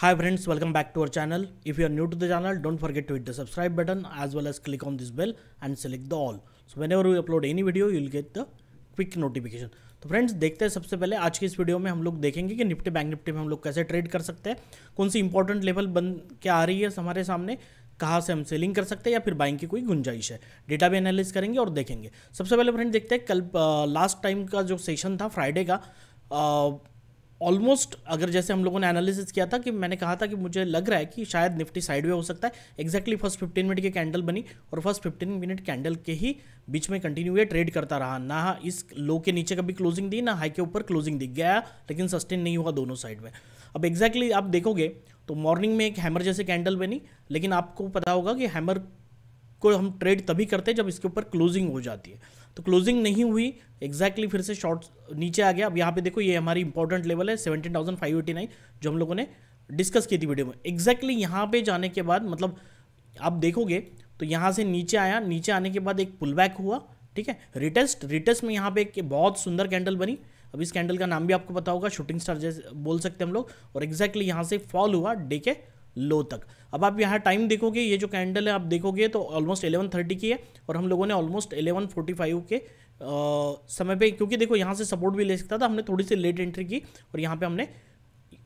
Hi friends, welcome back to our channel. If you are new to the channel, don't forget to hit the subscribe button as well as click on this bell and select the all. So whenever we upload any video, will get the quick notification तो friends देखते हैं सबसे पहले आज की इस video में हम लोग देखेंगे कि निफ्टी बैंक निफ्टी में हम लोग कैसे ट्रेड कर सकते हैं कौन सी इंपॉर्टेंट लेवल बन क्या आ रही है हमारे सामने कहाँ से हम सेलिंग कर सकते हैं या फिर बाइंग की कोई गुंजाइश है डेटा भी एनालिस करेंगे और देखेंगे सबसे पहले फ्रेंड देखते हैं कल लास्ट टाइम का जो सेशन था फ्राइडे का ऑलमोस्ट अगर जैसे हम लोगों ने एनालिसिस किया था कि मैंने कहा था कि मुझे लग रहा है कि शायद निफ्टी साइडवे हो सकता है एक्जैक्टली फर्स्ट फिफ्टीन मिनट की कैंडल बनी और फर्स्ट फिफ्टीन मिनट कैंडल के ही बीच में कंटिन्यू ये ट्रेड करता रहा ना इस लो के नीचे कभी क्लोजिंग दी ना हाई के ऊपर क्लोजिंग दी गया लेकिन सस्टेन नहीं हुआ दोनों साइड में अब एग्जैक्टली exactly आप देखोगे तो मॉर्निंग में एक हैमर जैसे कैंडल बनी लेकिन आपको पता होगा कि हैमर इसको हम ट्रेड तभी करते हैं जब इसके ऊपर क्लोजिंग हो जाती है तो क्लोजिंग नहीं हुई एग्जैक्टली exactly फिर से शॉर्ट नीचे आ गया अब यहाँ पे देखो ये हमारी इंपॉर्टेंट लेवल है seventeen thousand five eighty nine जो हम लोगों ने डिस्कस की थी वीडियो में एग्जैक्टली exactly यहाँ पे जाने के बाद मतलब आप देखोगे तो यहाँ से नीचे आया नीचे आने के बाद एक पुल बैक हुआ ठीक है रिटेस्ट रिटेस्ट में यहाँ पे एक बहुत सुंदर कैंडल बनी अब इस कैंडल का नाम भी आपको पता होगा शूटिंग स्टार जैसे बोल सकते हैं हम लोग और एग्जैक्टली exactly यहाँ से फॉल हुआ डे के लो तक अब आप यहाँ टाइम देखोगे ये जो कैंडल है आप देखोगे तो ऑलमोस्ट एलेवन थर्टी की है और हम लोगों ने ऑलमोस्ट एलेवन फोर्टी फाइव के आ, समय पे क्योंकि देखो यहाँ से सपोर्ट भी ले सकता था हमने थोड़ी सी लेट एंट्री की और यहाँ पे हमने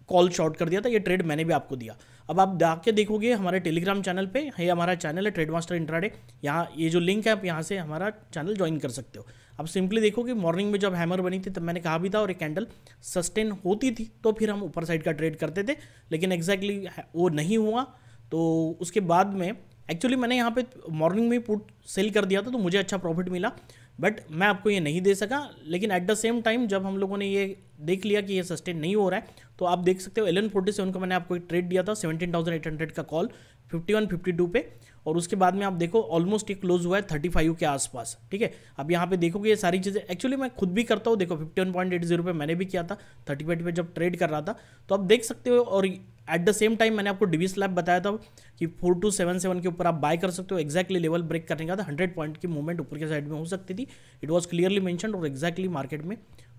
कॉल शॉर्ट कर दिया था ये ट्रेड मैंने भी आपको दिया अब आप जाके देखोगे हमारे टेलीग्राम चैनल पे ये हमारा चैनल है ट्रेड मास्टर इंट्राडे यहाँ ये जो लिंक है आप यहाँ से हमारा चैनल ज्वाइन कर सकते हो अब सिंपली देखो कि मॉर्निंग में जब हैमर बनी थी तब मैंने कहा भी था और एक कैंडल सस्टेन होती थी तो फिर हम ऊपर साइड का ट्रेड करते थे लेकिन एग्जैक्टली exactly वो नहीं हुआ तो उसके बाद में एक्चुअली मैंने यहाँ पे मॉर्निंग में पुट सेल कर दिया था तो मुझे अच्छा प्रॉफिट मिला बट मैं आपको ये नहीं दे सका लेकिन एट द सेम टाइम जब हम लोगों ने ये देख लिया कि ये सस्टेन नहीं हो रहा है तो आप देख सकते हो एलेवन फोर्टी सेवन का मैंने आपको एक ट्रेड दिया था सेवेंटीन थाउजेंड एट हंड्रेड का call fifty one fifty two पे और उसके बाद में आप देखो ऑलमोस्ट ये क्लोज हुआ है थर्टी फाइव के आसपास ठीक है अब यहाँ पे देखोगे ये सारी चीज़ें एक्चुअली मैं खुद भी करता हूँ देखो fifty one point eight zero पे मैंने भी किया था थर्टी फाइव पे जब ट्रेड कर रहा था तो आप देख सकते हो और एट द सेम टाइम मैंने आपको डिवीस लैब बताया था कि फोर टू सेवन सेवन के ऊपर आप बाय कर सकते हो एक्जैक्टली लेवल ब्रेक करने का था हंड्रेड पॉइंट की मूवमेंट ऊपर के साइड में हो सकती थी इट वॉज क्लियरली मैंशन और एक्जैक्टली मार्केट में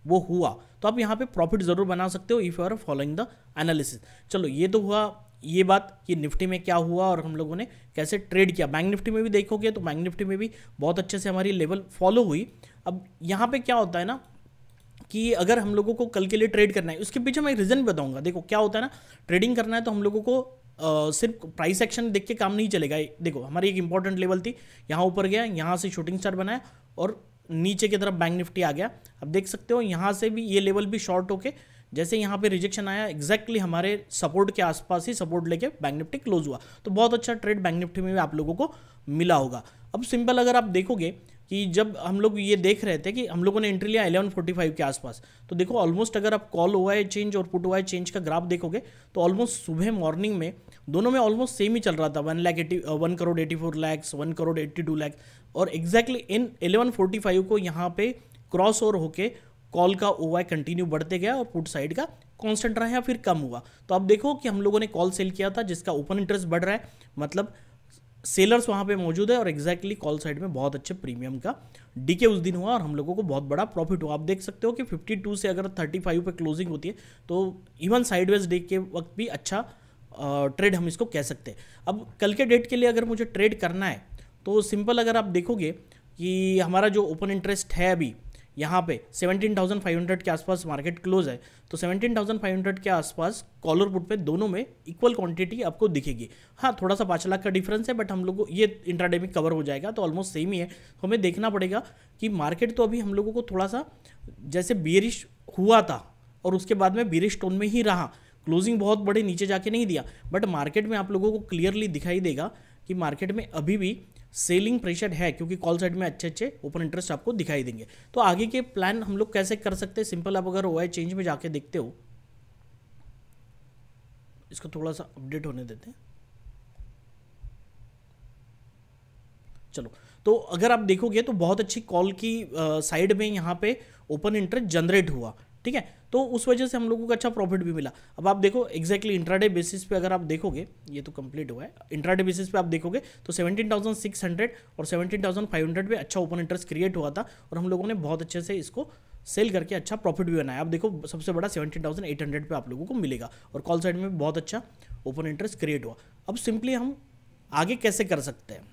वो हुआ तो आप यहाँ पे प्रॉफिट जरूर बना सकते हो if you are following the analysis चलो ये तो हुआ ये बात कि निफ्टी में क्या हुआ और हम लोगों ने कैसे ट्रेड किया बैंक निफ्टी में भी देखोगे तो बैंक निफ्टी में भी बहुत अच्छे से हमारी लेवल फॉलो हुई अब यहाँ पे क्या होता है ना कि अगर हम लोगों को कल के लिए ट्रेड करना है उसके पीछे मैं रीज़न बताऊंगा देखो क्या होता है ना ट्रेडिंग करना है तो हम लोगों को आ, सिर्फ प्राइस एक्शन देख के काम नहीं चलेगा देखो हमारी एक इंपॉर्टेंट लेवल थी यहाँ ऊपर गया यहाँ से शूटिंग स्टार बनाया और नीचे की तरफ बैंक निफ्टी आ गया अब देख सकते हो यहाँ से भी ये लेवल भी शॉर्ट होके जैसे यहाँ पे रिजेक्शन आया एग्जैक्टली हमारे सपोर्ट के आसपास ही सपोर्ट लेके बैंक निफ्टी क्लोज हुआ तो बहुत अच्छा ट्रेड बैंक निफ्टी में भी आप लोगों को मिला होगा अब सिंपल अगर आप देखोगे कि जब हम लोग ये देख रहे थे कि हम लोगों ने एंट्री लिया फाइव के आसपास तो देखो ऑलमोस्ट अगर आप कॉल हुआ है चेंज और पुट हुआ है चेंज का ग्राफ देखोगे तो ऑलमोस्ट सुबह मॉर्निंग में दोनों में ऑलमोस्ट सेम ही चल रहा था one lakh eighty one crore eighty four lakhs one crore eighty two lakhs और exactly in eleven forty five को यहाँ पे क्रॉस ओवर होके कॉल का ओ कंटिन्यू बढ़ते गया और पुट साइड का कांस्टेंट रहा या फिर कम हुआ तो अब देखो कि हम लोगों ने कॉल सेल किया था जिसका ओपन इंटरेस्ट बढ़ रहा है मतलब सेलर्स वहाँ पे मौजूद है और एग्जैक्टली कॉल साइड में बहुत अच्छे प्रीमियम का डीके उस दिन हुआ और हम लोगों को बहुत बड़ा प्रॉफिट हुआ आप देख सकते हो कि 52 से अगर 35 पे क्लोजिंग होती है तो इवन साइडवेज डे के वक्त भी अच्छा ट्रेड हम इसको कह सकते हैं अब कल के डेट के लिए अगर मुझे ट्रेड करना है तो सिंपल अगर आप देखोगे कि हमारा जो ओपन इंटरेस्ट है अभी यहाँ पे 17,500 के आसपास मार्केट क्लोज है तो 17,500 के आसपास कॉलर पुट पे दोनों में इक्वल क्वांटिटी आपको दिखेगी हाँ थोड़ा सा पाँच लाख का डिफरेंस है बट हम लोग को ये इंट्राडेमिक कवर हो जाएगा तो ऑलमोस्ट सेम ही है तो हमें देखना पड़ेगा कि मार्केट तो अभी हम लोगों को थोड़ा सा जैसे बेरिश हुआ था और उसके बाद में बेरिश टोन में ही रहा क्लोजिंग बहुत बड़े नीचे जाके नहीं दिया बट मार्केट में आप लोगों को क्लियरली दिखाई देगा कि मार्केट में अभी भी सेलिंग प्रेशर है क्योंकि कॉल साइड में अच्छे अच्छे ओपन इंटरेस्ट आपको दिखाई देंगे तो आगे के प्लान हम लोग कैसे कर सकते हैं सिंपल आप अगर ओ चेंज में जाके देखते हो इसको थोड़ा सा अपडेट होने देते हैं चलो तो अगर आप देखोगे तो बहुत अच्छी कॉल की साइड में यहाँ पे ओपन इंटरेस्ट जनरेट हुआ ठीक है तो उस वजह से हम लोगों को अच्छा प्रॉफिट भी मिला अब आप देखो एक्जैक्टली इंट्राडे बेसिस पे अगर आप देखोगे ये तो कंप्लीट हुआ है इंट्राडे बेसिस पे आप देखोगे तो 17,600 और 17,500 पे अच्छा ओपन इंटरेस्ट क्रिएट हुआ था और हम लोगों ने बहुत अच्छे से इसको सेल करके अच्छा प्रॉफिट भी बनाया आप देखो सबसे बड़ा सेवेंटीन पे आप लोगों को मिलेगा और कॉल साइड में बहुत अच्छा ओपन इंटरेस्ट क्रिएट हुआ अब सिंपली हम आगे कैसे कर सकते हैं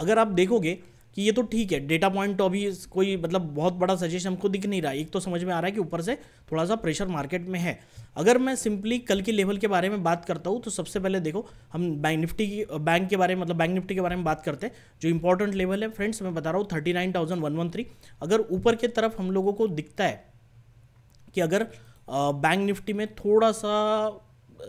अगर आप देखोगे कि ये तो ठीक है डेटा पॉइंट तो अभी कोई मतलब बहुत बड़ा सजेशन हमको दिख नहीं रहा एक तो समझ में आ रहा है कि ऊपर से थोड़ा सा प्रेशर मार्केट में है अगर मैं सिंपली कल के लेवल के बारे में बात करता हूँ तो सबसे पहले देखो हम बैंक निफ्टी की बैंक के बारे में मतलब बैंक निफ्टी के बारे में बात करते हैं जो इंपॉर्टेंट लेवल है फ्रेंड्स मैं बता रहा हूँ thirty nine thousand one one three अगर ऊपर की तरफ हम लोगों को दिखता है कि अगर बैंक निफ्टी में थोड़ा सा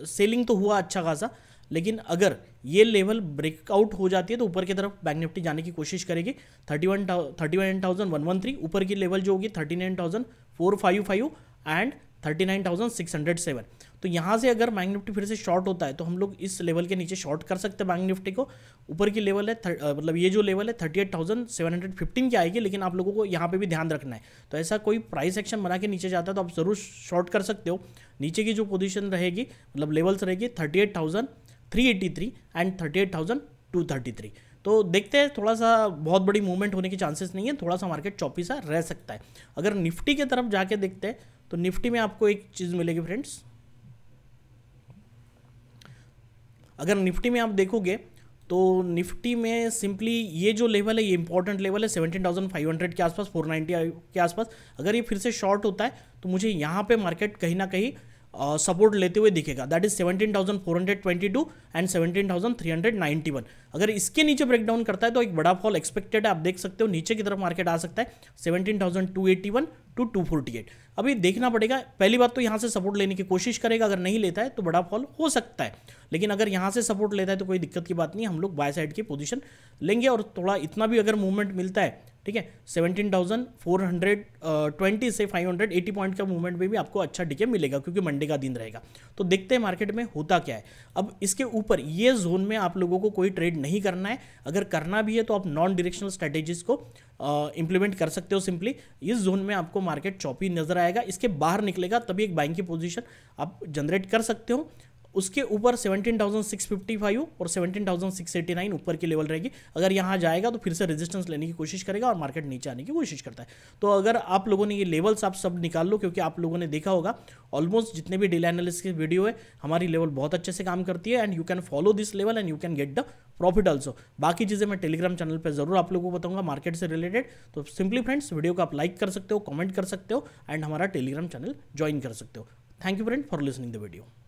सेलिंग तो हुआ अच्छा खासा लेकिन अगर ये लेवल ब्रेकआउट हो जाती है तो ऊपर की तरफ बैंक निफ्टी जाने की कोशिश करेगी thirty one thirty one thousand one one three ऊपर की लेवल जो होगी thirty nine thousand four five five and thirty nine thousand six hundred seven तो यहाँ से अगर बैंक निफ्टी फिर से शॉर्ट होता है तो हम लोग इस लेवल के नीचे शॉर्ट कर सकते हैं बैंक निफ्टी को ऊपर की लेवल है मतलब ये जो लेवल है thirty eight thousand seven hundred fifteen की आएगी लेकिन आप लोगों को यहाँ पे भी ध्यान रखना है तो ऐसा कोई प्राइस एक्शन बना के नीचे जाता है तो आप ज़रूर शॉर्ट कर सकते हो नीचे की जो पोजीशन रहेगी मतलब लेवल्स रहेगी थर्टी एट थाउजेंड 383 एंड 38,233 तो देखते हैं थोड़ा सा बहुत बड़ी मूवमेंट होने के चांसेस नहीं है थोड़ा सा मार्केट चौपी सा रह सकता है अगर निफ्टी के तरफ जाके देखते हैं तो निफ्टी में आपको एक चीज़ मिलेगी फ्रेंड्स अगर निफ्टी में आप देखोगे तो निफ्टी में सिंपली ये जो लेवल है ये इंपॉर्टेंट लेवल है थाउजेंड फाइव हंड्रेड के आसपास फोर नाइन्टी के आसपास अगर ये फिर से शॉर्ट होता है तो मुझे यहाँ पे मार्केट कहीं ना कहीं सपोर्ट लेते हुए दिखेगा that is seventeen thousand four hundred twenty two and seventeen thousand three hundred ninety one अगर इसके नीचे ब्रेकडाउन करता है तो एक बड़ा फॉल एक्सपेक्टेड है आप देख सकते हो नीचे की तरफ मार्केट आ सकता है seventeen thousand two eighty one two two forty eight अभी देखना पड़ेगा पहली बात तो यहाँ से सपोर्ट लेने की कोशिश करेगा अगर नहीं लेता है तो बड़ा फॉल हो सकता है लेकिन अगर यहाँ से सपोर्ट लेता है तो कोई दिक्कत की बात नहीं हम लोग बाय साइड की पोजीशन लेंगे और थोड़ा इतना भी अगर मूवमेंट मिलता है ठीक है seventeen thousand four hundred twenty से फाइव हंड्रेड एटी पॉइंट का मूवमेंट में भी आपको अच्छा डिके मिलेगा क्योंकि मंडे का दिन रहेगा तो देखते हैं मार्केट में होता क्या है अब इसके ऊपर ये जोन में आप लोगों को कोई ट्रेड नहीं करना है अगर करना भी है तो आप नॉन डिरेक्शनल स्ट्रेटेजीज को इंप्लीमेंट कर सकते हो सिंपली इस जोन में आपको मार्केट चौपी नजर आएगा इसके बाहर निकलेगा तभी एक बाइंग की पोजीशन आप जनरेट कर सकते हो उसके ऊपर थाउजेंड सिक्स फिफ्टी फाइव और seventeen thousand six eighty nine ऊपर की लेवल रहेगी अगर यहाँ जाएगा तो फिर से रेजिस्टेंस लेने की कोशिश करेगा और मार्केट नीचे आने की कोशिश करता है तो अगर आप लोगों ने ये लेवल्स आप सब निकाल लो क्योंकि आप लोगों ने देखा होगा ऑलमोस्ट जितने भी डेली एनालिस की वीडियो है हमारी लेवल बहुत अच्छे से काम करती है and you can follow this level and you can get the profit also बाकी चीज़ें मैं टेलीग्राम चैनल पर जरूर आप लोगों को बताऊंगा मार्केट से रिलेटेड तो सिंपली फ्रेंड्स वीडियो को आप लाइक कर सकते हो कमेंट कर सकते हो एंड हमारा टेलीग्राम चैनल ज्वाइन कर सकते हो thank you friend for listening the video